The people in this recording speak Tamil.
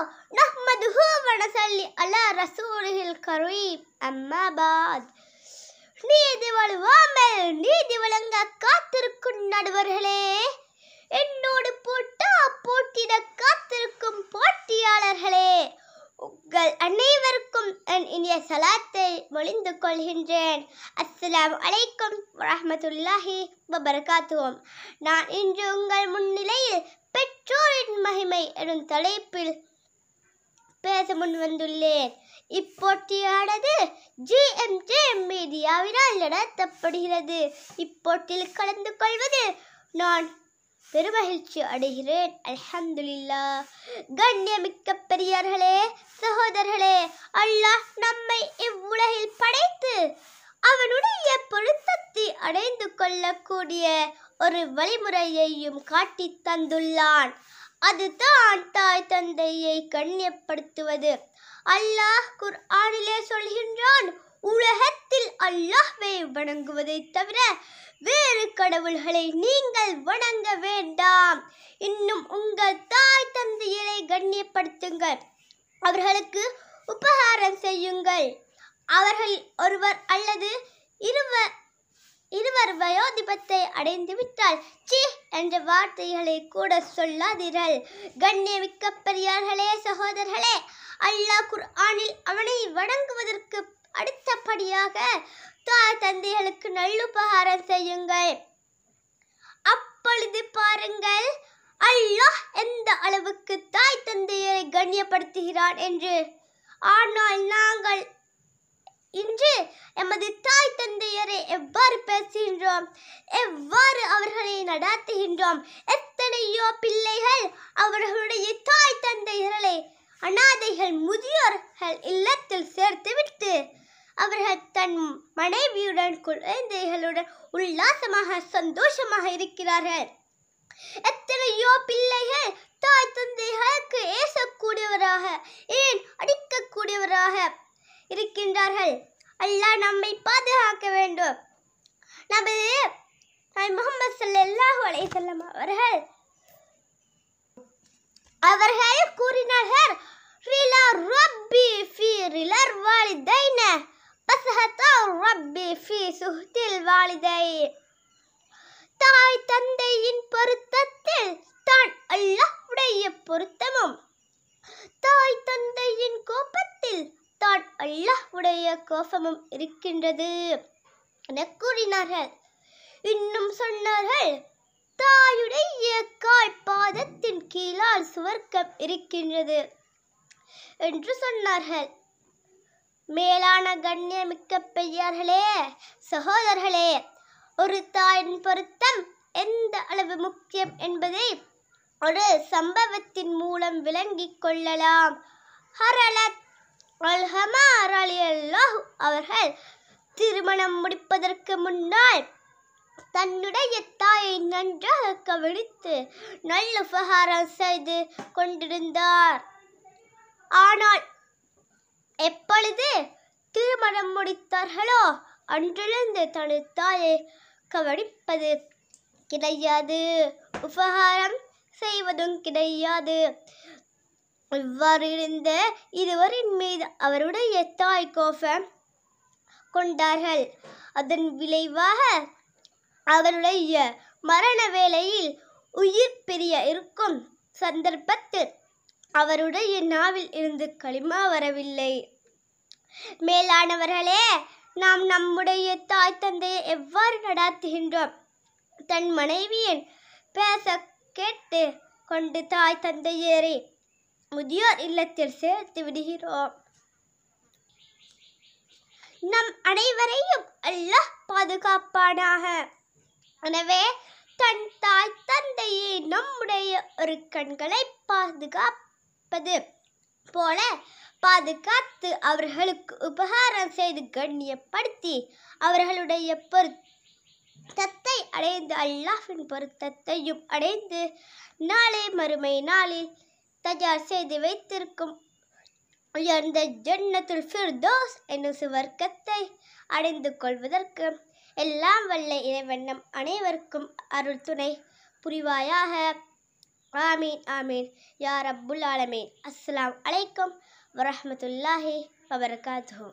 نحمده ونصلي على رسوله الكريم أما بعد நீதி வழுவாமல் நீதி வழங்க காத்திருக்கும் நடுவர்களே என்னோடு போட்டா போட்டிட காத்திருக்கும் போட்டியாளர்களே உங்கள் அனைவருக்கும் என் இனிய சலாத்தை மொழிந்து கொள்கின்றேன் அஸ்லாம் அலைக்கும் வரமத்துல்லாஹி வபர்காத்துவோம் நான் இன்று உங்கள் முன்னிலையில் பெற்றோரின் மகிமை எனும் தலைப்பில் பேச முன் வந்துள்ளேன் இப்போட்டியானது ஜிஎம்ஜே மீடியாவினால் நடத்தப்படுகிறது இப்போட்டியில் கலந்து கொள்வது நான் பெருமகிழ்ச்சி அடைகிறேன் அல்ஹம்துலில்லா கண்ணியமிக்க பெரியார்களே சகோதரர்களே அல்லாஹ் நம்மை இவ்வுலகில் படைத்து அவனுடைய பொருத்தத்தை அடைந்து கொள்ளக்கூடிய ஒரு வழிமுறையையும் காட்டி தந்துள்ளான் அதுதான் தாய் தந்தையை கண்ணியப்படுத்துவது அல்லாஹ் குர்ஆனிலே சொல்கின்றான் உலகத்தில் அல்லாஹ்வை வணங்குவதை தவிர வேறு கடவுள்களை நீங்கள் வணங்க வேண்டாம் இன்னும் உங்கள் தாய் தந்தையரை கண்ணியப்படுத்துங்கள் அவர்களுக்கு உபகாரம் செய்யுங்கள் அவர்கள் ஒருவர் அல்லது இருவர் இருவர் வயோதிபத்தை அடைந்து விட்டால் சி என்ற வார்த்தைகளை கூட சொல்லாதீர்கள் கண்ணியமிக்க பெரியார்களே சகோதரர்களே அல்லாஹ் குர்ஆனில் அவனை வணங்குவதற்கு அடுத்தபடியாக தாய் தந்தைகளுக்கு நல்லுபகாரம் செய்யுங்கள் அப்பொழுது பாருங்கள் அல்லாஹ் எந்த அளவுக்கு தாய் தந்தையரை கண்ணியப்படுத்துகிறான் என்று ஆனால் நாங்கள் இன்று எமது தாய் தந்தையரை எவ்வாறு நடத்துகின்றோம் எவ்வாறு அவர்களை நடத்துகின்றோம் எத்தனையோ பிள்ளைகள் அவர்களுடைய தாய் தந்தைகளை அனாதைகள் முதியோர்கள் இல்லத்தில் சேர்த்துவிட்டு அவர்கள் தன் மனைவியுடன் குழந்தைகளுடன் உல்லாசமாக சந்தோஷமாக இருக்கிறார்கள் எத்தனையோ பிள்ளைகள் தாய் தந்தைகளுக்கு ஏசக்கூடியவராக ஏன் அடிக்கக்கூடியவராக இருக்கின்றார்கள் அல்லாஹ் நம்மை பாதுகாக்க வேண்டும் நமது முகமது சல்லாஹு அலைசல்லம் அவர்கள் அவர்கள் கூறினார்கள் ரிலா ரப்பி ஃபி ரிலர் வாலிதைன பசஹதா ரப்பி ஃபி சுஹ்தில் வாலிதை தாய் தந்தையின் பொருத்தத்தில் தான் அல்லாஹ்வுடைய பொருத்தமும் தாய் தந்தையின் கோபத்தில் தான் அல்லாஹ்வுடைய கோபமும் இருக்கின்றது என கூறினார்கள் இன்னும் சொன்னார்கள் தாயுடைய கால் பாதத்தின் கீழால் சுவர்க்கம் இருக்கின்றது என்று சொன்னார்கள் மேலான கண்ணியமிக்க பெரியார்களே சகோதரர்களே ஒரு தாயின் பொருத்தம் எந்த அளவு முக்கியம் என்பதை ஒரு சம்பவத்தின் மூலம் விளங்கிக் கொள்ளலாம் ஹரலத் அல்ஹமா அவர்கள் திருமணம் முடிப்பதற்கு முன்னால் தன்னுடைய தாயை நன்றாக கவனித்து நல்ல உபகாரம் செய்து கொண்டிருந்தார் ஆனால் எப்பொழுது திருமணம் முடித்தார்களோ அன்றிலிருந்து தனது தாயை கவனிப்பது கிடையாது உபகாரம் செய்வதும் கிடையாது இவ்வாறு இருந்த இருவரின் மீது அவருடைய தாய் கோபம் கொண்டார்கள் அதன் விளைவாக அவருடைய மரண வேளையில் உயிர் பிரிய இருக்கும் சந்தர்ப்பத்தில் அவருடைய நாவில் இருந்து களிமா வரவில்லை மேலானவர்களே நாம் நம்முடைய தாய் தந்தையை எவ்வாறு நடாத்துகின்றோம் தன் மனைவியின் பேச கேட்டு கொண்டு தாய் தந்தையேறி முதியோர் இல்லத்தில் சேர்த்து விடுகிறோம் நம் அனைவரையும் அல்லாஹ் பாதுகாப்பானாக எனவே தன் தாய் தந்தையே நம்முடைய ஒரு கண்களை பாதுகாப்பது போல பாதுகாத்து அவர்களுக்கு உபகாரம் செய்து கண்ணியப்படுத்தி அவர்களுடைய பொருத்தத்தை அடைந்து அல்லாஹின் பொருத்தத்தையும் அடைந்து நாளை மறுமை நாளில் தயார் செய்து வைத்திருக்கும் உயர்ந்த ஜன்னத்துல் ஃபிர்தோஸ் என்னும் சுவர்க்கத்தை அடைந்து கொள்வதற்கு எல்லாம் வல்ல இறைவண்ணம் அனைவருக்கும் அருள் துணை புரிவாயாக ஆமீன் ஆமீன் யார் அப்புல் ஆலமீன் அஸ்லாம் அலைக்கும் வரமத்துல்லாஹி வபர்காத்தூ